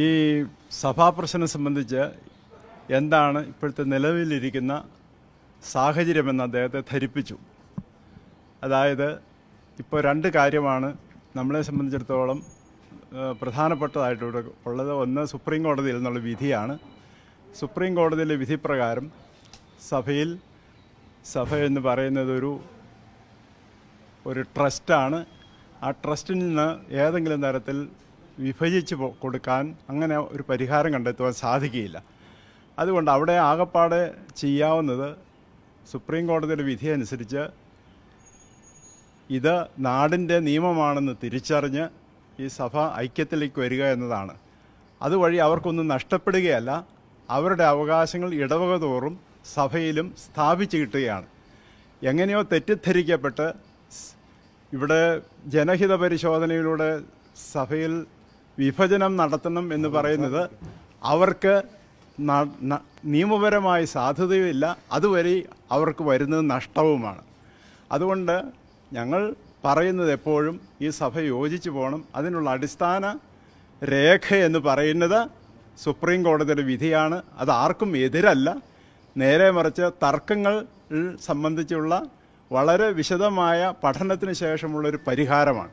ഈ പ്രശ്നം സംബന്ധിച്ച് എന്താണ് ഇപ്പോഴത്തെ നിലവിലിരിക്കുന്ന സാഹചര്യമെന്ന് അദ്ദേഹത്തെ ധരിപ്പിച്ചു അതായത് ഇപ്പോൾ രണ്ട് കാര്യമാണ് നമ്മളെ സംബന്ധിച്ചിടത്തോളം പ്രധാനപ്പെട്ടതായിട്ട് ഉള്ളത് ഒന്ന് സുപ്രീം കോടതിയിൽ നിന്നുള്ള വിധിയാണ് സുപ്രീം കോടതിയിലെ വിധി പ്രകാരം സഭയിൽ സഭ എന്ന് പറയുന്നത് ഒരു ഒരു ട്രസ്റ്റാണ് ആ ട്രസ്റ്റിൽ നിന്ന് ഏതെങ്കിലും തരത്തിൽ വിഭജിച്ച് കൊടുക്കാൻ അങ്ങനെ ഒരു പരിഹാരം കണ്ടെത്തുവാൻ സാധിക്കുകയില്ല അതുകൊണ്ട് അവിടെ ആകപ്പാടെ ചെയ്യാവുന്നത് സുപ്രീം കോടതിയുടെ വിധി അനുസരിച്ച് ഇത് നാടിൻ്റെ നിയമമാണെന്ന് തിരിച്ചറിഞ്ഞ് ഈ സഭ ഐക്യത്തിലേക്ക് വരിക എന്നതാണ് അതുവഴി അവർക്കൊന്നും നഷ്ടപ്പെടുകയല്ല അവരുടെ അവകാശങ്ങൾ ഇടവക തോറും സഭയിലും സ്ഥാപിച്ചു കിട്ടുകയാണ് എങ്ങനെയോ തെറ്റിദ്ധരിക്കപ്പെട്ട് ഇവിടെ ജനഹിത പരിശോധനയിലൂടെ സഭയിൽ വിഭജനം നടത്തണം എന്ന് പറയുന്നത് അവർക്ക് നിയമപരമായ സാധ്യതയുമില്ല അതുവരെ അവർക്ക് വരുന്നത് നഷ്ടവുമാണ് അതുകൊണ്ട് ഞങ്ങൾ പറയുന്നത് എപ്പോഴും ഈ സഭ യോജിച്ച് പോകണം അതിനുള്ള അടിസ്ഥാന രേഖ എന്ന് പറയുന്നത് സുപ്രീം കോടതിയുടെ വിധിയാണ് അത് ആർക്കും എതിരല്ല നേരെ മറിച്ച് തർക്കങ്ങൾ സംബന്ധിച്ചുള്ള വളരെ വിശദമായ പഠനത്തിന് ശേഷമുള്ളൊരു പരിഹാരമാണ്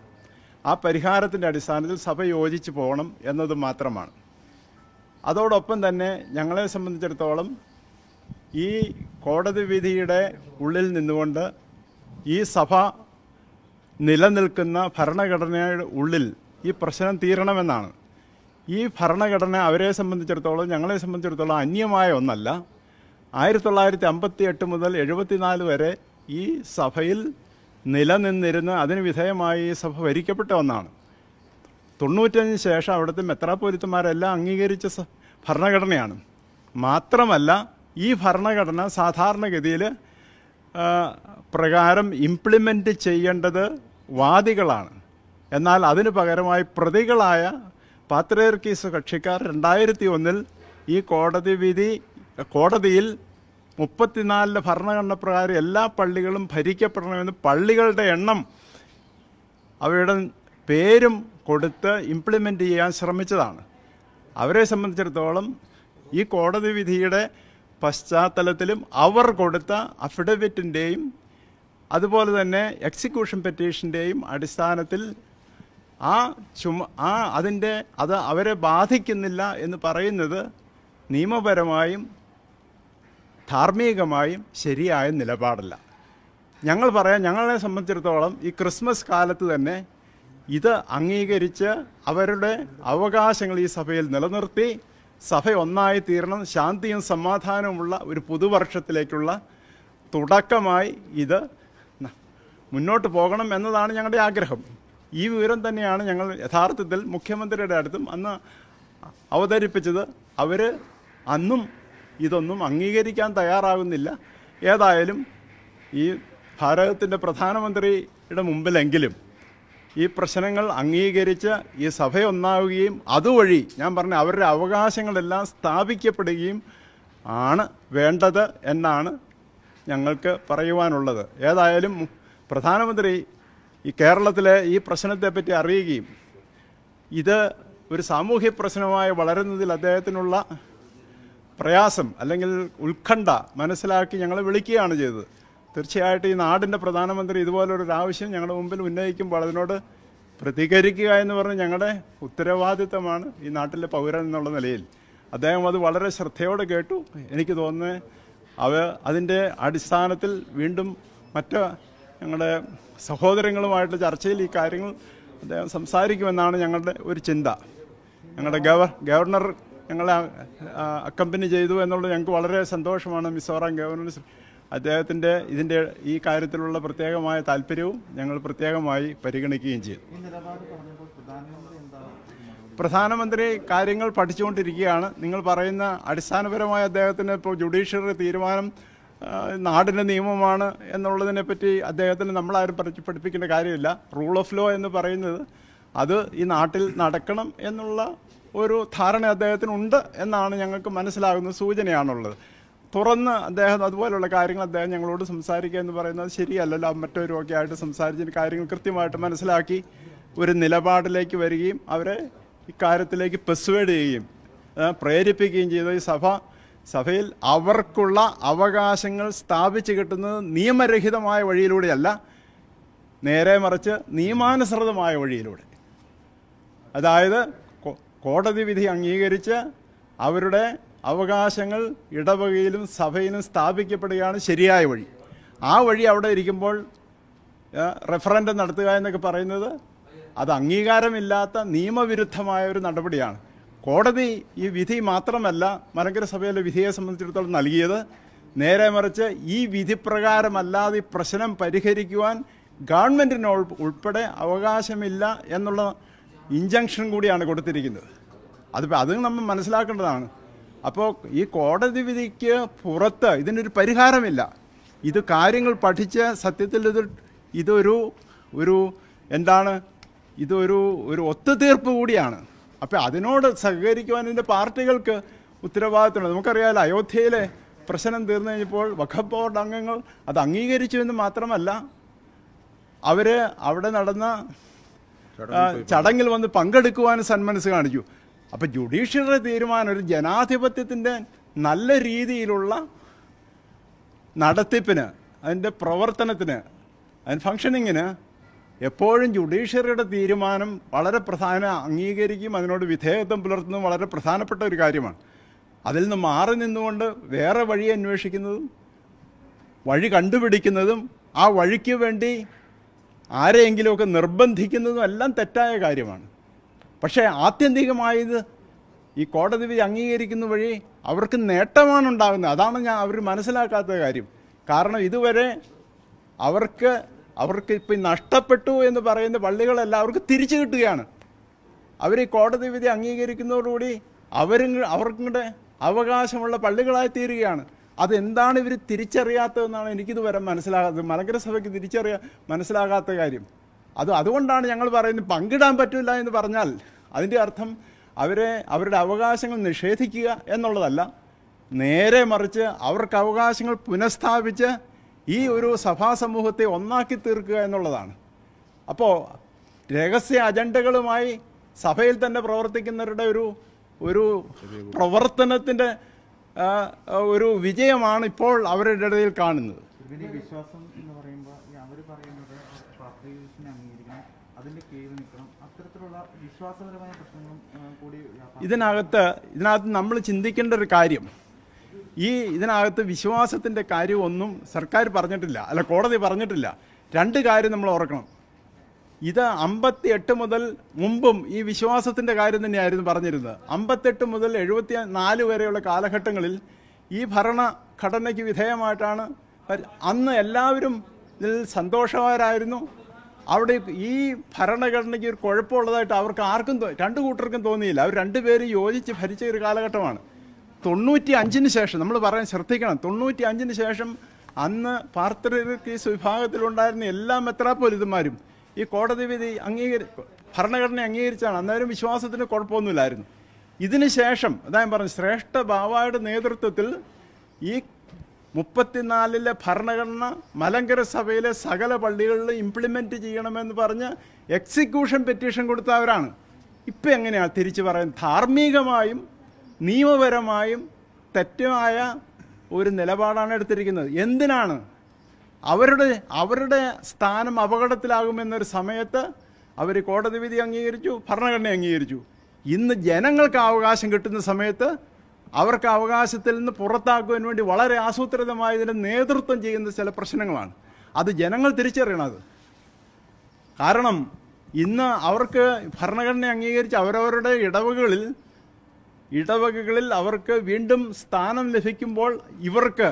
ആ പരിഹാരത്തിൻ്റെ അടിസ്ഥാനത്തിൽ സഭ യോജിച്ച് പോകണം എന്നത് മാത്രമാണ് അതോടൊപ്പം തന്നെ ഞങ്ങളെ സംബന്ധിച്ചിടത്തോളം ഈ കോടതി വിധിയുടെ ഉള്ളിൽ നിന്നുകൊണ്ട് ഈ സഭ നിലനിൽക്കുന്ന ഭരണഘടനയുടെ ഉള്ളിൽ ഈ പ്രശ്നം തീരണമെന്നാണ് ഈ ഭരണഘടന അവരെ സംബന്ധിച്ചിടത്തോളം ഞങ്ങളെ സംബന്ധിച്ചിടത്തോളം അന്യമായ ഒന്നല്ല ആയിരത്തി തൊള്ളായിരത്തി അമ്പത്തി എട്ട് മുതൽ എഴുപത്തിനാല് വരെ ഈ സഭയിൽ നിലനിന്നിരുന്ന് അതിന് വിധേയമായി സഭ ഭരിക്കപ്പെട്ട ഒന്നാണ് തൊണ്ണൂറ്റഞ്ചിന് ശേഷം അവിടുത്തെ മെത്രാപോലിത്തമാരെല്ലാം അംഗീകരിച്ച ഭരണഘടനയാണ് മാത്രമല്ല ഈ ഭരണഘടന സാധാരണഗതിയിൽ പ്രകാരം ഇംപ്ലിമെൻ്റ് ചെയ്യേണ്ടത് വാദികളാണ് എന്നാൽ അതിന് പകരമായി പ്രതികളായ പാത്രേർക്കീസ് കക്ഷിക്കാർ രണ്ടായിരത്തി ഒന്നിൽ ഈ കോടതി വിധി കോടതിയിൽ മുപ്പത്തിനാലിലെ ഭരണഘടന പ്രകാരം എല്ലാ പള്ളികളും ഭരിക്കപ്പെടണമെന്ന് പള്ളികളുടെ എണ്ണം അവയുടെ പേരും കൊടുത്ത് ഇംപ്ലിമെൻ്റ് ചെയ്യാൻ ശ്രമിച്ചതാണ് അവരെ സംബന്ധിച്ചിടത്തോളം ഈ കോടതി വിധിയുടെ പശ്ചാത്തലത്തിലും അവർ കൊടുത്ത അഫിഡവിറ്റിൻ്റെയും അതുപോലെ തന്നെ എക്സിക്യൂഷൻ പെറ്റീഷൻ്റെയും അടിസ്ഥാനത്തിൽ ആ ചുമ ആ അതിൻ്റെ അത് അവരെ ബാധിക്കുന്നില്ല എന്ന് പറയുന്നത് നിയമപരമായും ധാർമ്മികമായും ശരിയായ നിലപാടല്ല ഞങ്ങൾ പറയാം ഞങ്ങളെ സംബന്ധിച്ചിടത്തോളം ഈ ക്രിസ്മസ് കാലത്ത് തന്നെ ഇത് അംഗീകരിച്ച് അവരുടെ അവകാശങ്ങൾ ഈ സഭയിൽ നിലനിർത്തി സഭ ഒന്നായി തീരണം ശാന്തിയും സമാധാനവുമുള്ള ഒരു പുതുവർഷത്തിലേക്കുള്ള തുടക്കമായി ഇത് മുന്നോട്ട് പോകണം എന്നതാണ് ഞങ്ങളുടെ ആഗ്രഹം ഈ വിവരം തന്നെയാണ് ഞങ്ങൾ യഥാർത്ഥത്തിൽ മുഖ്യമന്ത്രിയുടെ അടുത്തും അന്ന് അവതരിപ്പിച്ചത് അവർ അന്നും ഇതൊന്നും അംഗീകരിക്കാൻ തയ്യാറാകുന്നില്ല ഏതായാലും ഈ ഭാരതത്തിൻ്റെ പ്രധാനമന്ത്രിയുടെ മുമ്പിലെങ്കിലും ഈ പ്രശ്നങ്ങൾ അംഗീകരിച്ച് ഈ സഭയൊന്നാവുകയും അതുവഴി ഞാൻ പറഞ്ഞ അവരുടെ അവകാശങ്ങളെല്ലാം സ്ഥാപിക്കപ്പെടുകയും ആണ് വേണ്ടത് എന്നാണ് ഞങ്ങൾക്ക് പറയുവാനുള്ളത് ഏതായാലും പ്രധാനമന്ത്രി ഈ കേരളത്തിലെ ഈ പ്രശ്നത്തെപ്പറ്റി അറിയുകയും ഇത് ഒരു സാമൂഹ്യ പ്രശ്നമായി വളരുന്നതിൽ അദ്ദേഹത്തിനുള്ള പ്രയാസം അല്ലെങ്കിൽ ഉത്കണ്ഠ മനസ്സിലാക്കി ഞങ്ങളെ വിളിക്കുകയാണ് ചെയ്തത് തീർച്ചയായിട്ടും ഈ നാടിൻ്റെ പ്രധാനമന്ത്രി ഇതുപോലൊരു ആവശ്യം ഞങ്ങളുടെ മുമ്പിൽ ഉന്നയിക്കുമ്പോൾ അതിനോട് പ്രതികരിക്കുക എന്ന് പറഞ്ഞ് ഞങ്ങളുടെ ഉത്തരവാദിത്തമാണ് ഈ നാട്ടിലെ പൗരൻ എന്നുള്ള നിലയിൽ അദ്ദേഹം അത് വളരെ ശ്രദ്ധയോടെ കേട്ടു എനിക്ക് തോന്നുന്നത് അവ അതിൻ്റെ അടിസ്ഥാനത്തിൽ വീണ്ടും മറ്റ് ഞങ്ങളുടെ സഹോദരങ്ങളുമായിട്ട് ചർച്ചയിൽ ഈ കാര്യങ്ങൾ അദ്ദേഹം സംസാരിക്കുമെന്നാണ് ഞങ്ങളുടെ ഒരു ചിന്ത ഞങ്ങളുടെ ഗവർണർ ഞങ്ങളെ അക്കമ്പനി ചെയ്തു എന്നുള്ളത് ഞങ്ങൾക്ക് വളരെ സന്തോഷമാണ് മിസോറാം ഗവർണർ അദ്ദേഹത്തിൻ്റെ ഇതിൻ്റെ ഈ കാര്യത്തിലുള്ള പ്രത്യേകമായ താല്പര്യവും ഞങ്ങൾ പ്രത്യേകമായി പരിഗണിക്കുകയും ചെയ്തു പ്രധാനമന്ത്രി കാര്യങ്ങൾ പഠിച്ചുകൊണ്ടിരിക്കുകയാണ് നിങ്ങൾ പറയുന്ന അടിസ്ഥാനപരമായ അദ്ദേഹത്തിന് ഇപ്പോൾ ജുഡീഷ്യറി തീരുമാനം നാടിൻ്റെ നിയമമാണ് എന്നുള്ളതിനെ പറ്റി അദ്ദേഹത്തിന് നമ്മളാരും പഠിപ്പിക്കേണ്ട കാര്യമില്ല റൂൾ ഓഫ് ലോ എന്ന് പറയുന്നത് അത് ഈ നാട്ടിൽ നടക്കണം എന്നുള്ള ഒരു ധാരണ അദ്ദേഹത്തിന് ഉണ്ട് എന്നാണ് ഞങ്ങൾക്ക് മനസ്സിലാകുന്ന സൂചനയാണുള്ളത് തുറന്ന് അദ്ദേഹം അതുപോലുള്ള കാര്യങ്ങൾ അദ്ദേഹം ഞങ്ങളോട് സംസാരിക്കുക എന്ന് പറയുന്നത് ശരിയല്ലല്ലോ മറ്റൊരു ആയിട്ട് സംസാരിച്ച കാര്യങ്ങൾ കൃത്യമായിട്ട് മനസ്സിലാക്കി ഒരു നിലപാടിലേക്ക് വരികയും അവരെ ഇക്കാര്യത്തിലേക്ക് പെർസുവേഡ് ചെയ്യുകയും പ്രേരിപ്പിക്കുകയും ചെയ്ത ഈ സഭ സഭയിൽ അവർക്കുള്ള അവകാശങ്ങൾ സ്ഥാപിച്ചു കിട്ടുന്നത് നിയമരഹിതമായ വഴിയിലൂടെയല്ല നേരെ മറിച്ച് നിയമാനുസൃതമായ വഴിയിലൂടെ അതായത് കോടതി വിധി അംഗീകരിച്ച് അവരുടെ അവകാശങ്ങൾ ഇടവകയിലും സഭയിലും സ്ഥാപിക്കപ്പെടുകയാണ് ശരിയായ വഴി ആ വഴി അവിടെ ഇരിക്കുമ്പോൾ റെഫറൻഡം നടത്തുക എന്നൊക്കെ പറയുന്നത് അത് അംഗീകാരമില്ലാത്ത നിയമവിരുദ്ധമായ ഒരു നടപടിയാണ് കോടതി ഈ വിധി മാത്രമല്ല മലങ്കര സഭയിലെ വിധിയെ സംബന്ധിച്ചിടത്തോളം നൽകിയത് നേരെ മറിച്ച് ഈ വിധിപ്രകാരമല്ലാതെ ഈ പ്രശ്നം പരിഹരിക്കുവാൻ ഗവൺമെൻറ്റിന് ഉൾപ്പെടെ അവകാശമില്ല എന്നുള്ള ഇഞ്ചക്ഷൻ കൂടിയാണ് കൊടുത്തിരിക്കുന്നത് അതിപ്പോൾ അത് നമ്മൾ മനസ്സിലാക്കേണ്ടതാണ് അപ്പോൾ ഈ കോടതി വിധിക്ക് പുറത്ത് ഇതിനൊരു പരിഹാരമില്ല ഇത് കാര്യങ്ങൾ പഠിച്ച് സത്യത്തിൽ ഇത് ഇതൊരു ഒരു എന്താണ് ഇതൊരു ഒരു ഒത്തുതീർപ്പ് കൂടിയാണ് അപ്പോൾ അതിനോട് സഹകരിക്കുവാൻ ഇതിൻ്റെ പാർട്ടികൾക്ക് ഉത്തരവാദിത്തമുണ്ട് നമുക്കറിയാമല്ലോ അയോധ്യയിലെ പ്രശ്നം തീർന്നു കഴിഞ്ഞപ്പോൾ വഖബ് ബോർഡ് അംഗങ്ങൾ അത് അംഗീകരിച്ചു എന്ന് മാത്രമല്ല അവർ അവിടെ നടന്ന ചടങ്ങിൽ വന്ന് പങ്കെടുക്കുവാനും സന്മനസ് കാണിച്ചു അപ്പൊ ജുഡീഷ്യറിയുടെ തീരുമാനം ഒരു ജനാധിപത്യത്തിന്റെ നല്ല രീതിയിലുള്ള നടത്തിപ്പിന് അതിൻ്റെ പ്രവർത്തനത്തിന് അതിന് ഫങ്ഷനിങ്ങിന് എപ്പോഴും ജുഡീഷ്യറിയുടെ തീരുമാനം വളരെ പ്രധാന അംഗീകരിക്കും അതിനോട് വിധേയത്വം പുലർത്തുന്നതും വളരെ പ്രധാനപ്പെട്ട ഒരു കാര്യമാണ് അതിൽ നിന്ന് മാറി നിന്നുകൊണ്ട് വേറെ വഴി അന്വേഷിക്കുന്നതും വഴി കണ്ടുപിടിക്കുന്നതും ആ വഴിക്ക് വേണ്ടി ആരെയെങ്കിലുമൊക്കെ നിർബന്ധിക്കുന്നതും എല്ലാം തെറ്റായ കാര്യമാണ് പക്ഷേ ആത്യന്തികമായത് ഈ കോടതി വിധി അംഗീകരിക്കുന്ന വഴി അവർക്ക് നേട്ടമാണ് ഉണ്ടാകുന്നത് അതാണ് ഞാൻ അവർ മനസ്സിലാക്കാത്ത കാര്യം കാരണം ഇതുവരെ അവർക്ക് അവർക്ക് ഇപ്പം നഷ്ടപ്പെട്ടു എന്ന് പറയുന്ന പള്ളികളെല്ലാം അവർക്ക് തിരിച്ചു കിട്ടുകയാണ് അവർ ഈ കോടതി വിധി അംഗീകരിക്കുന്നതോടുകൂടി അവരും അവർക്കൂടെ അവകാശമുള്ള പള്ളികളായി തീരുകയാണ് അതെന്താണ് ഇവർ തിരിച്ചറിയാത്തതെന്നാണ് എനിക്കിതുവരെ മനസ്സിലാകാത്തത് മലങ്കര സഭയ്ക്ക് തിരിച്ചറിയാൻ മനസ്സിലാകാത്ത കാര്യം അത് അതുകൊണ്ടാണ് ഞങ്ങൾ പറയുന്നത് പങ്കിടാൻ പറ്റില്ല എന്ന് പറഞ്ഞാൽ അതിൻ്റെ അർത്ഥം അവരെ അവരുടെ അവകാശങ്ങൾ നിഷേധിക്കുക എന്നുള്ളതല്ല നേരെ മറിച്ച് അവർക്ക് അവകാശങ്ങൾ പുനഃസ്ഥാപിച്ച് ഈ ഒരു സഭാ സമൂഹത്തെ ഒന്നാക്കി തീർക്കുക എന്നുള്ളതാണ് അപ്പോൾ രഹസ്യ അജണ്ടകളുമായി സഭയിൽ തന്നെ പ്രവർത്തിക്കുന്നവരുടെ ഒരു ഒരു പ്രവർത്തനത്തിൻ്റെ ഒരു വിജയമാണ് ഇപ്പോൾ അവരുടെ ഇടയിൽ കാണുന്നത് വിശ്വാസം എന്ന് പറയുമ്പോൾ പറയുന്നത് അത്തരത്തിലുള്ള വിശ്വാസപരമായ പ്രശ്നങ്ങളും കൂടി ഇതിനകത്ത് ഇതിനകത്ത് നമ്മൾ ചിന്തിക്കേണ്ട ഒരു കാര്യം ഈ ഇതിനകത്ത് വിശ്വാസത്തിൻ്റെ കാര്യമൊന്നും സർക്കാർ പറഞ്ഞിട്ടില്ല അല്ല കോടതി പറഞ്ഞിട്ടില്ല രണ്ട് കാര്യം നമ്മൾ ഓർക്കണം ഇത് അമ്പത്തി എട്ട് മുതൽ മുമ്പും ഈ വിശ്വാസത്തിന്റെ കാര്യം തന്നെയായിരുന്നു പറഞ്ഞിരുന്നത് അമ്പത്തെട്ട് മുതൽ എഴുപത്തി നാല് വരെയുള്ള കാലഘട്ടങ്ങളിൽ ഈ ഭരണഘടനയ്ക്ക് വിധേയമായിട്ടാണ് അന്ന് എല്ലാവരും സന്തോഷവാരായിരുന്നു അവിടെ ഈ ഭരണഘടനയ്ക്ക് ഒരു കുഴപ്പമുള്ളതായിട്ട് അവർക്ക് ആർക്കും രണ്ടു കൂട്ടർക്കും തോന്നിയില്ല അവർ രണ്ടുപേരും യോജിച്ച് ഭരിച്ച ഒരു കാലഘട്ടമാണ് തൊണ്ണൂറ്റി അഞ്ചിന് ശേഷം നമ്മൾ പറയാൻ ശ്രദ്ധിക്കണം തൊണ്ണൂറ്റി അഞ്ചിന് ശേഷം അന്ന് പാർത്തകീസ് വിഭാഗത്തിലുണ്ടായിരുന്ന എല്ലാ മെത്രാപ്പൊലിതന്മാരും ഈ കോടതി വിധി അംഗീകരി ഭരണഘടന അംഗീകരിച്ചാണ് അന്നേരം വിശ്വാസത്തിന് കുഴപ്പമൊന്നുമില്ലായിരുന്നു ഇതിനുശേഷം അതായത് പറഞ്ഞു ശ്രേഷ്ഠ ബാബായുടെ നേതൃത്വത്തിൽ ഈ മുപ്പത്തിനാലിലെ ഭരണഘടന മലങ്കര സഭയിലെ സകല പള്ളികളിൽ ഇംപ്ലിമെൻ്റ് ചെയ്യണമെന്ന് പറഞ്ഞ് എക്സിക്യൂഷൻ പെറ്റീഷൻ കൊടുത്തവരാണ് ഇപ്പം എങ്ങനെയാണ് തിരിച്ചു പറയാൻ ധാർമ്മികമായും നിയമപരമായും തെറ്റുമായ ഒരു നിലപാടാണ് എടുത്തിരിക്കുന്നത് എന്തിനാണ് അവരുടെ അവരുടെ സ്ഥാനം അപകടത്തിലാകുമെന്നൊരു സമയത്ത് അവർ കോടതി വിധി അംഗീകരിച്ചു ഭരണഘടന അംഗീകരിച്ചു ഇന്ന് ജനങ്ങൾക്ക് അവകാശം കിട്ടുന്ന സമയത്ത് അവർക്ക് അവകാശത്തിൽ നിന്ന് പുറത്താക്കുവാൻ വേണ്ടി വളരെ ആസൂത്രിതമായി നേതൃത്വം ചെയ്യുന്ന ചില പ്രശ്നങ്ങളാണ് അത് ജനങ്ങൾ തിരിച്ചറിയണത് കാരണം ഇന്ന് അവർക്ക് ഭരണഘടന അംഗീകരിച്ച് അവരവരുടെ ഇടവകളിൽ ഇടവകകളിൽ അവർക്ക് വീണ്ടും സ്ഥാനം ലഭിക്കുമ്പോൾ ഇവർക്ക്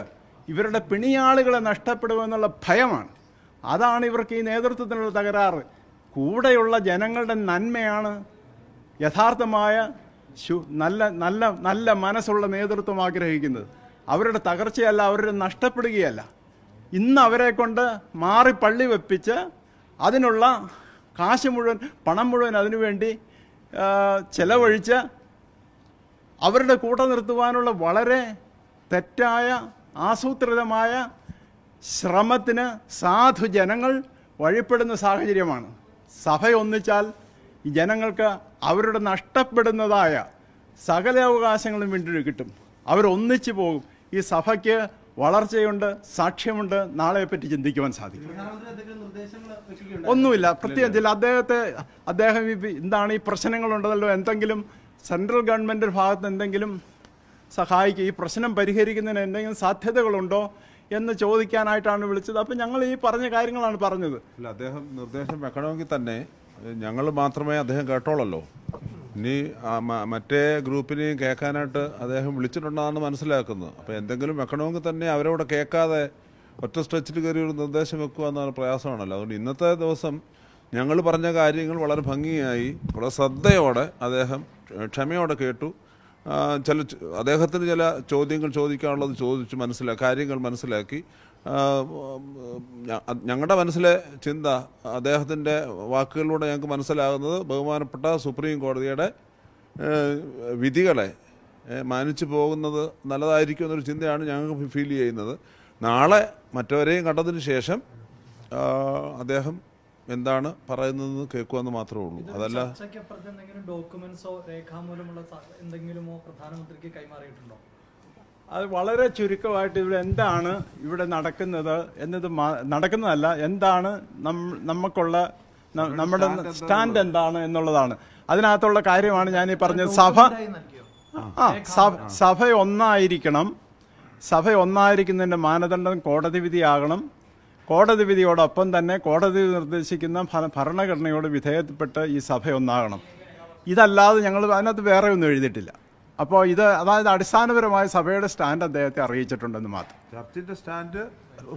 ഇവരുടെ പിണിയാളുകളെ നഷ്ടപ്പെടുമെന്നുള്ള ഭയമാണ് അതാണ് ഇവർക്ക് ഈ നേതൃത്വത്തിനുള്ള തകരാറ് കൂടെയുള്ള ജനങ്ങളുടെ നന്മയാണ് യഥാർത്ഥമായ നല്ല നല്ല നല്ല മനസ്സുള്ള നേതൃത്വം ആഗ്രഹിക്കുന്നത് അവരുടെ തകർച്ചയല്ല അവരുടെ നഷ്ടപ്പെടുകയല്ല ഇന്ന് അവരെ കൊണ്ട് മാറി പള്ളി വെപ്പിച്ച് അതിനുള്ള കാശ് മുഴുവൻ പണം മുഴുവൻ അതിനുവേണ്ടി ചെലവഴിച്ച് അവരുടെ കൂട്ടം നിർത്തുവാനുള്ള വളരെ തെറ്റായ ആസൂത്രിതമായ ശ്രമത്തിന് സാധു ജനങ്ങൾ വഴിപ്പെടുന്ന സാഹചര്യമാണ് സഭയൊന്നിച്ചാൽ ജനങ്ങൾക്ക് അവരുടെ നഷ്ടപ്പെടുന്നതായ സകല അവകാശങ്ങളും വീണ്ടും കിട്ടും അവരൊന്നിച്ചു പോകും ഈ സഭയ്ക്ക് വളർച്ചയുണ്ട് സാക്ഷ്യമുണ്ട് പറ്റി ചിന്തിക്കുവാൻ സാധിക്കും ഒന്നുമില്ല ചില അദ്ദേഹത്തെ അദ്ദേഹം എന്താണ് ഈ പ്രശ്നങ്ങളുണ്ടല്ലോ എന്തെങ്കിലും സെൻട്രൽ ഗവൺമെൻറ് ഭാഗത്ത് എന്തെങ്കിലും സഹായിക്കുക ഈ പ്രശ്നം പരിഹരിക്കുന്നതിന് എന്തെങ്കിലും സാധ്യതകളുണ്ടോ എന്ന് ചോദിക്കാനായിട്ടാണ് വിളിച്ചത് അപ്പം ഞങ്ങൾ ഈ പറഞ്ഞ കാര്യങ്ങളാണ് പറഞ്ഞത് അല്ല അദ്ദേഹം നിർദ്ദേശം വെക്കണമെങ്കിൽ തന്നെ ഞങ്ങൾ മാത്രമേ അദ്ദേഹം കേട്ടോളല്ലോ ഇനി മറ്റേ ഗ്രൂപ്പിനെയും കേൾക്കാനായിട്ട് അദ്ദേഹം വിളിച്ചിട്ടുണ്ടെന്നാണ് മനസ്സിലാക്കുന്നത് അപ്പോൾ എന്തെങ്കിലും വെക്കണമെങ്കിൽ തന്നെ അവരോട് കേൾക്കാതെ ഒറ്റ സ്ട്രെച്ചിൽ കയറി ഒരു നിർദ്ദേശം വെക്കുക എന്നാണ് പ്രയാസമാണല്ലോ അതുകൊണ്ട് ഇന്നത്തെ ദിവസം ഞങ്ങൾ പറഞ്ഞ കാര്യങ്ങൾ വളരെ ഭംഗിയായി വളരെ ശ്രദ്ധയോടെ അദ്ദേഹം ക്ഷമയോടെ കേട്ടു ചില അദ്ദേഹത്തിന് ചില ചോദ്യങ്ങൾ ചോദിക്കാനുള്ളത് ചോദിച്ച് മനസ്സിലാക്കി കാര്യങ്ങൾ മനസ്സിലാക്കി ഞങ്ങളുടെ മനസ്സിലെ ചിന്ത അദ്ദേഹത്തിൻ്റെ വാക്കുകളിലൂടെ ഞങ്ങൾക്ക് മനസ്സിലാകുന്നത് ബഹുമാനപ്പെട്ട സുപ്രീം കോടതിയുടെ വിധികളെ മാനിച്ചു പോകുന്നത് നല്ലതായിരിക്കും എന്നൊരു ചിന്തയാണ് ഞങ്ങൾക്ക് ഫീൽ ചെയ്യുന്നത് നാളെ മറ്റവരെയും കണ്ടതിന് ശേഷം അദ്ദേഹം എന്താണ് പറയുന്നതെന്ന് കേൾക്കുക എന്ന് മാത്രമേ ഉള്ളൂ അതല്ല ഡോക്യുമെന്റ്സോ രേഖാമൂലമുള്ള അത് വളരെ ചുരുക്കമായിട്ട് ഇവിടെ എന്താണ് ഇവിടെ നടക്കുന്നത് എന്നത് നടക്കുന്നതല്ല എന്താണ് നമുക്കുള്ള നമ്മുടെ സ്റ്റാൻഡ് എന്താണ് എന്നുള്ളതാണ് അതിനകത്തുള്ള കാര്യമാണ് ഞാൻ ഈ പറഞ്ഞത് സഭ ആ സഭ ഒന്നായിരിക്കണം സഭ ഒന്നായിരിക്കുന്നതിൻ്റെ മാനദണ്ഡം കോടതി വിധിയാകണം കോടതി വിധിയോടൊപ്പം തന്നെ കോടതി നിർദ്ദേശിക്കുന്ന ഭരണഘടനയോട് വിധേയപ്പെട്ട് ഈ സഭ ഒന്നാകണം ഇതല്ലാതെ ഞങ്ങൾ അതിനകത്ത് വേറെ ഒന്നും എഴുതിയിട്ടില്ല അപ്പോൾ ഇത് അതായത് അടിസ്ഥാനപരമായ സഭയുടെ സ്റ്റാൻഡ് അദ്ദേഹത്തെ അറിയിച്ചിട്ടുണ്ടെന്ന് മാത്രം ചർച്ചിന്റെ സ്റ്റാൻഡ്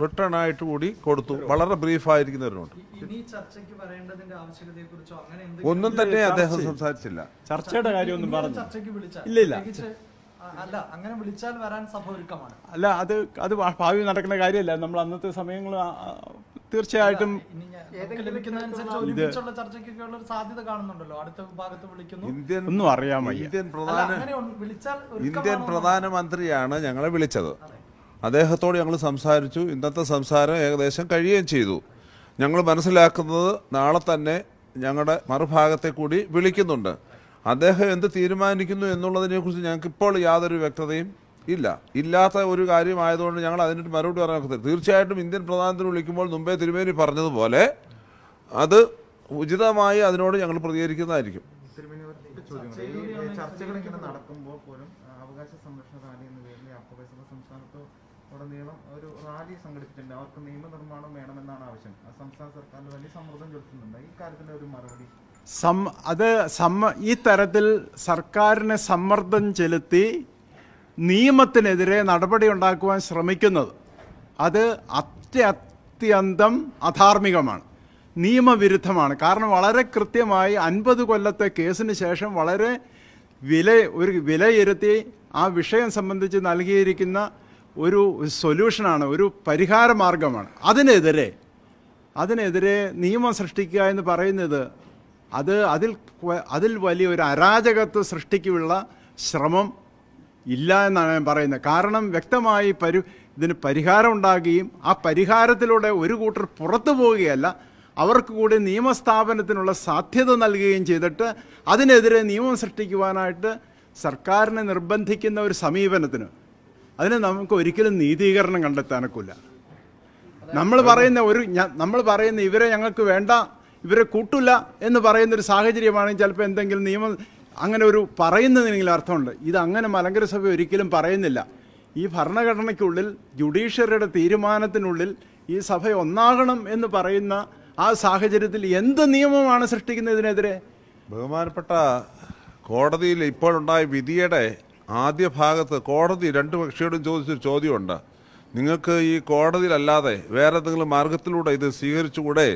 റിട്ടേൺ ആയിട്ട് കൂടി കൊടുത്തു വളരെ ബ്രീഫായിരിക്കുന്നവരുണ്ട് ഒന്നും തന്നെ അദ്ദേഹം സംസാരിച്ചില്ല ചർച്ചയുടെ കാര്യമൊന്നും പറഞ്ഞു ഇല്ല ഇല്ല അല്ല അങ്ങനെ വിളിച്ചാൽ വരാൻ സഭ ഒരുക്കമാണ് അല്ല അത് അത് ഭാവി നടക്കുന്ന കാര്യമല്ല നമ്മൾ അന്നത്തെ സമയങ്ങൾ തീർച്ചയായിട്ടും ഒന്നും അറിയാൻ ഇന്ത്യൻ പ്രധാന ഇന്ത്യൻ പ്രധാനമന്ത്രിയാണ് ഞങ്ങളെ വിളിച്ചത് അദ്ദേഹത്തോട് ഞങ്ങൾ സംസാരിച്ചു ഇന്നത്തെ സംസാരം ഏകദേശം കഴിയുകയും ചെയ്തു ഞങ്ങൾ മനസ്സിലാക്കുന്നത് നാളെ തന്നെ ഞങ്ങളുടെ മറുഭാഗത്തെ കൂടി വിളിക്കുന്നുണ്ട് അദ്ദേഹം എന്ത് തീരുമാനിക്കുന്നു എന്നുള്ളതിനെക്കുറിച്ച് ഞങ്ങൾക്ക് ഇപ്പോൾ യാതൊരു വ്യക്തതയും ഇല്ല ഇല്ലാത്ത ഒരു കാര്യമായതുകൊണ്ട് ഞങ്ങൾ അതിനൊരു മറുപടി പറയാൻ ഒക്കത്തില്ല തീർച്ചയായിട്ടും ഇന്ത്യൻ പ്രധാനത്തിന് വിളിക്കുമ്പോൾ മുമ്പേ തിരുമേനി പറഞ്ഞതുപോലെ അത് ഉചിതമായി അതിനോട് ഞങ്ങൾ പ്രതികരിക്കുന്നതായിരിക്കും നടക്കുമ്പോൾ അവകാശ എന്ന ഒരു സംഘടിപ്പിച്ചിട്ടുണ്ട് അവർക്ക് നിയമനിർമ്മാണം വേണമെന്നാണ് ആവശ്യം സംസ്ഥാന സർക്കാരിന് വലിയ സമ്മർദ്ദം ചെലുത്തുന്നുണ്ട് ഈ കാര്യത്തിന്റെ ഒരു മറുപടി സം അത് സമ്മ ഈ തരത്തിൽ സർക്കാരിനെ സമ്മർദ്ദം ചെലുത്തി നിയമത്തിനെതിരെ നടപടി ഉണ്ടാക്കുവാൻ ശ്രമിക്കുന്നത് അത് അത്യത്യന്തം അധാർമികമാണ് നിയമവിരുദ്ധമാണ് കാരണം വളരെ കൃത്യമായി അൻപത് കൊല്ലത്തെ കേസിന് ശേഷം വളരെ വില ഒരു വിലയിരുത്തി ആ വിഷയം സംബന്ധിച്ച് നൽകിയിരിക്കുന്ന ഒരു സൊല്യൂഷനാണ് ഒരു പരിഹാര മാർഗമാണ് അതിനെതിരെ അതിനെതിരെ നിയമം സൃഷ്ടിക്കുക എന്ന് പറയുന്നത് അത് അതിൽ അതിൽ വലിയൊരു അരാജകത്വ സൃഷ്ടിക്കുള്ള ശ്രമം ഇല്ല എന്നാണ് ഞാൻ പറയുന്നത് കാരണം വ്യക്തമായി പരി ഇതിന് പരിഹാരം ഉണ്ടാകുകയും ആ പരിഹാരത്തിലൂടെ ഒരു കൂട്ടർ പുറത്തു പോവുകയല്ല അവർക്ക് കൂടി നിയമസ്ഥാപനത്തിനുള്ള സാധ്യത നൽകുകയും ചെയ്തിട്ട് അതിനെതിരെ നിയമം സൃഷ്ടിക്കുവാനായിട്ട് സർക്കാരിനെ നിർബന്ധിക്കുന്ന ഒരു സമീപനത്തിന് അതിന് നമുക്ക് ഒരിക്കലും നീതീകരണം കണ്ടെത്താനൊക്കില്ല നമ്മൾ പറയുന്ന ഒരു നമ്മൾ പറയുന്ന ഇവരെ ഞങ്ങൾക്ക് വേണ്ട ഇവരെ കൂട്ടില്ല എന്ന് പറയുന്നൊരു സാഹചര്യമാണെങ്കിൽ ചിലപ്പോൾ എന്തെങ്കിലും നിയമം അങ്ങനെ ഒരു പറയുന്നതിനെങ്കിലും അർത്ഥമുണ്ട് ഇത് അങ്ങനെ മലങ്കര സഭ ഒരിക്കലും പറയുന്നില്ല ഈ ഭരണഘടനയ്ക്കുള്ളിൽ ജുഡീഷ്യറിയുടെ തീരുമാനത്തിനുള്ളിൽ ഈ സഭ ഒന്നാകണം എന്ന് പറയുന്ന ആ സാഹചര്യത്തിൽ എന്ത് നിയമമാണ് സൃഷ്ടിക്കുന്നതിനെതിരെ ബഹുമാനപ്പെട്ട കോടതിയിൽ ഇപ്പോഴുണ്ടായ വിധിയുടെ ആദ്യ ഭാഗത്ത് കോടതി രണ്ട് കക്ഷിയോടും ചോദിച്ചൊരു ചോദ്യമുണ്ട് നിങ്ങൾക്ക് ഈ കോടതിയിലല്ലാതെ വേറെ ഏതെങ്കിലും മാർഗത്തിലൂടെ ഇത് സ്വീകരിച്ചുകൂടെ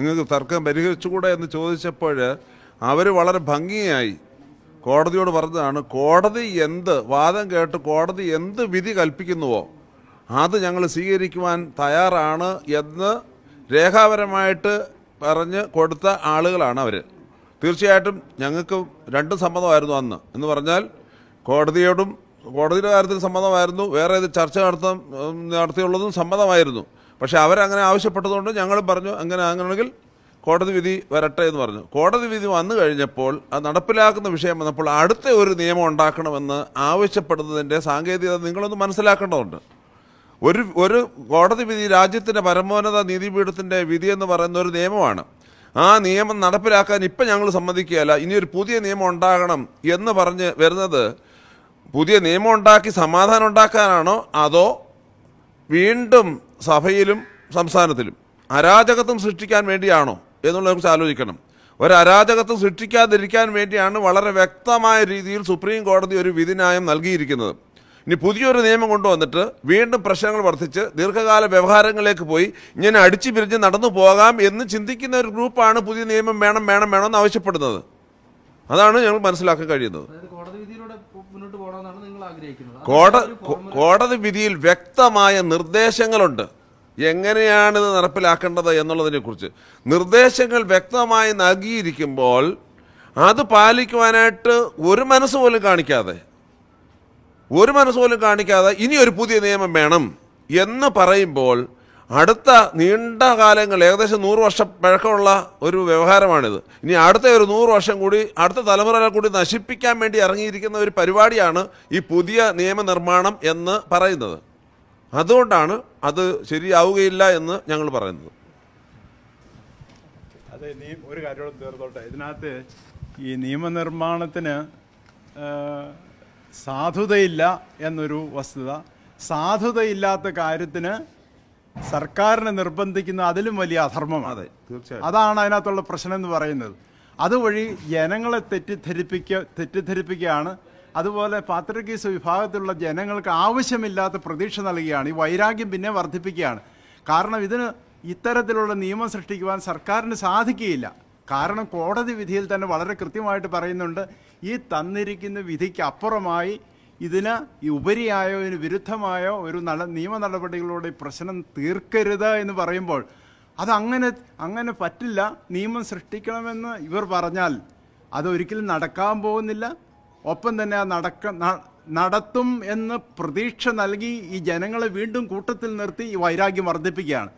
നിങ്ങൾക്ക് തർക്കം പരിഹരിച്ചുകൂടെ എന്ന് ചോദിച്ചപ്പോൾ അവർ വളരെ ഭംഗിയായി കോടതിയോട് പറഞ്ഞതാണ് കോടതി എന്ത് വാദം കേട്ട് കോടതി എന്ത് വിധി കൽപ്പിക്കുന്നുവോ അത് ഞങ്ങൾ സ്വീകരിക്കുവാൻ തയ്യാറാണ് എന്ന് രേഖാപരമായിട്ട് പറഞ്ഞ് കൊടുത്ത ആളുകളാണ് അവർ തീർച്ചയായിട്ടും ഞങ്ങൾക്ക് രണ്ട് സമ്മതമായിരുന്നു അന്ന് എന്ന് പറഞ്ഞാൽ കോടതിയോടും കോടതിയുടെ കാര്യത്തിൽ സമ്മതമായിരുന്നു വേറെ ഇത് ചർച്ച നടത്താൻ നടത്തിയുള്ളതും സമ്മതമായിരുന്നു പക്ഷേ അവരങ്ങനെ ആവശ്യപ്പെട്ടതുകൊണ്ട് ഞങ്ങൾ പറഞ്ഞു അങ്ങനെ അങ്ങനെയാണെങ്കിൽ കോടതി വിധി വരട്ടെ എന്ന് പറഞ്ഞു കോടതി വിധി വന്നു കഴിഞ്ഞപ്പോൾ അത് നടപ്പിലാക്കുന്ന വിഷയം വന്നപ്പോൾ അടുത്ത ഒരു നിയമം ഉണ്ടാക്കണമെന്ന് ആവശ്യപ്പെടുന്നതിൻ്റെ സാങ്കേതികത നിങ്ങളൊന്ന് മനസ്സിലാക്കേണ്ടതുണ്ട് ഒരു ഒരു കോടതി വിധി രാജ്യത്തിൻ്റെ പരമോന്നത നീതിപീഠത്തിൻ്റെ വിധി എന്ന് പറയുന്ന ഒരു നിയമമാണ് ആ നിയമം നടപ്പിലാക്കാൻ ഇപ്പം ഞങ്ങൾ സമ്മതിക്കുകയല്ല ഇനിയൊരു പുതിയ നിയമം ഉണ്ടാകണം എന്ന് പറഞ്ഞ് വരുന്നത് പുതിയ നിയമം ഉണ്ടാക്കി സമാധാനം ഉണ്ടാക്കാനാണോ അതോ വീണ്ടും സഭയിലും സംസ്ഥാനത്തിലും അരാജകത്വം സൃഷ്ടിക്കാൻ വേണ്ടിയാണോ കുറിച്ച് ആലോചിക്കണം ഒരു അരാജകത്വം സൃഷ്ടിക്കാതിരിക്കാൻ വേണ്ടിയാണ് വളരെ വ്യക്തമായ രീതിയിൽ സുപ്രീം കോടതി ഒരു വിധിന്യായം നൽകിയിരിക്കുന്നത് ഇനി പുതിയൊരു നിയമം കൊണ്ടുവന്നിട്ട് വീണ്ടും പ്രശ്നങ്ങൾ വർദ്ധിച്ച് ദീർഘകാല വ്യവഹാരങ്ങളിലേക്ക് പോയി ഇങ്ങനെ അടിച്ചു പിരിഞ്ഞ് നടന്നു പോകാം എന്ന് ചിന്തിക്കുന്ന ഒരു ഗ്രൂപ്പാണ് പുതിയ നിയമം വേണം വേണം വേണം എന്ന് ആവശ്യപ്പെടുന്നത് അതാണ് ഞങ്ങൾ മനസ്സിലാക്കാൻ കഴിയുന്നത് മുന്നോട്ട് കോടതി വിധിയിൽ വ്യക്തമായ നിർദ്ദേശങ്ങളുണ്ട് ഇത് നടപ്പിലാക്കേണ്ടത് കുറിച്ച് നിർദ്ദേശങ്ങൾ വ്യക്തമായി നൽകിയിരിക്കുമ്പോൾ അത് പാലിക്കുവാനായിട്ട് ഒരു മനസ്സ് പോലും കാണിക്കാതെ ഒരു മനസ്സ് പോലും കാണിക്കാതെ ഇനി ഒരു പുതിയ നിയമം വേണം എന്ന് പറയുമ്പോൾ അടുത്ത നീണ്ട കാലങ്ങൾ ഏകദേശം നൂറ് വർഷം പഴക്കമുള്ള ഒരു വ്യവഹാരമാണിത് ഇനി അടുത്ത ഒരു നൂറ് വർഷം കൂടി അടുത്ത തലമുറകളെ കൂടി നശിപ്പിക്കാൻ വേണ്ടി ഇറങ്ങിയിരിക്കുന്ന ഒരു പരിപാടിയാണ് ഈ പുതിയ നിയമനിർമ്മാണം എന്ന് പറയുന്നത് അതുകൊണ്ടാണ് അത് ശരിയാവുകയില്ല എന്ന് ഞങ്ങൾ പറയുന്നത് അതെ നീ ഒരു കാര്യം തീർത്തോട്ടെ ഇതിനകത്ത് ഈ നിയമനിർമ്മാണത്തിന് സാധുതയില്ല എന്നൊരു വസ്തുത സാധുതയില്ലാത്ത കാര്യത്തിന് സർക്കാരിനെ നിർബന്ധിക്കുന്ന അതിലും വലിയ അധർമ്മം അതെ തീർച്ചയായും അതാണ് അതിനകത്തുള്ള പ്രശ്നം എന്ന് പറയുന്നത് അതുവഴി ജനങ്ങളെ തെറ്റിദ്ധരിപ്പിക്ക തെറ്റിദ്ധരിപ്പിക്കുകയാണ് അതുപോലെ പാത്രകീസ് വിഭാഗത്തിലുള്ള ജനങ്ങൾക്ക് ആവശ്യമില്ലാത്ത പ്രതീക്ഷ നൽകുകയാണ് ഈ വൈരാഗ്യം പിന്നെ വർദ്ധിപ്പിക്കുകയാണ് കാരണം ഇതിന് ഇത്തരത്തിലുള്ള നിയമം സൃഷ്ടിക്കുവാൻ സർക്കാരിന് സാധിക്കുകയില്ല കാരണം കോടതി വിധിയിൽ തന്നെ വളരെ കൃത്യമായിട്ട് പറയുന്നുണ്ട് ഈ തന്നിരിക്കുന്ന വിധിക്കപ്പുറമായി ഇതിന് ഈ ഉപരിയായോ ഇതിന് വിരുദ്ധമായോ ഒരു നട നിയമ നടപടികളോടെ പ്രശ്നം തീർക്കരുത് എന്ന് പറയുമ്പോൾ അതങ്ങനെ അങ്ങനെ പറ്റില്ല നിയമം സൃഷ്ടിക്കണമെന്ന് ഇവർ പറഞ്ഞാൽ അതൊരിക്കലും നടക്കാൻ പോകുന്നില്ല ഒപ്പം തന്നെ ആ നടക്ക നടത്തും എന്ന് പ്രതീക്ഷ നൽകി ഈ ജനങ്ങളെ വീണ്ടും കൂട്ടത്തിൽ നിർത്തി ഈ വൈരാഗ്യം വർദ്ധിപ്പിക്കുകയാണ്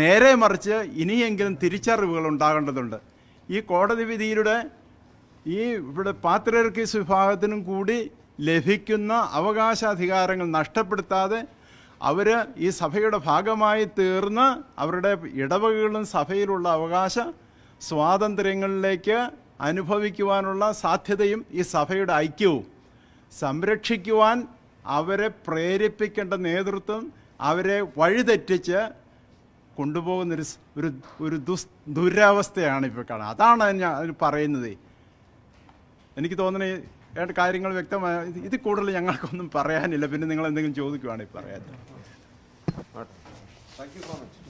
നേരെ മറിച്ച് ഇനിയെങ്കിലും തിരിച്ചറിവുകൾ ഉണ്ടാകേണ്ടതുണ്ട് ഈ കോടതി വിധിയിലൂടെ ഈ ഇവിടെ പാത്രർക്കീസ് വിഭാഗത്തിനും കൂടി ലഭിക്കുന്ന അവകാശാധികാരങ്ങൾ നഷ്ടപ്പെടുത്താതെ അവർ ഈ സഭയുടെ ഭാഗമായി തീർന്ന് അവരുടെ ഇടവകകളും സഭയിലുള്ള അവകാശ സ്വാതന്ത്ര്യങ്ങളിലേക്ക് അനുഭവിക്കുവാനുള്ള സാധ്യതയും ഈ സഭയുടെ ഐക്യവും സംരക്ഷിക്കുവാൻ അവരെ പ്രേരിപ്പിക്കേണ്ട നേതൃത്വം അവരെ വഴിതെറ്റിച്ച് കൊണ്ടുപോകുന്നൊരു ഒരു ഒരു ദുസ് ദുരവസ്ഥയാണ് ഇപ്പോൾ കാണുന്നത് അതാണ് ഞാൻ പറയുന്നത് എനിക്ക് തോന്നുന്നത് കാര്യങ്ങൾ വ്യക്തമായ ഇത് കൂടുതൽ ഞങ്ങൾക്കൊന്നും പറയാനില്ല പിന്നെ നിങ്ങൾ എന്തെങ്കിലും ചോദിക്കുവാണെങ്കിൽ പറയാം താങ്ക് യു സോ മച്ച്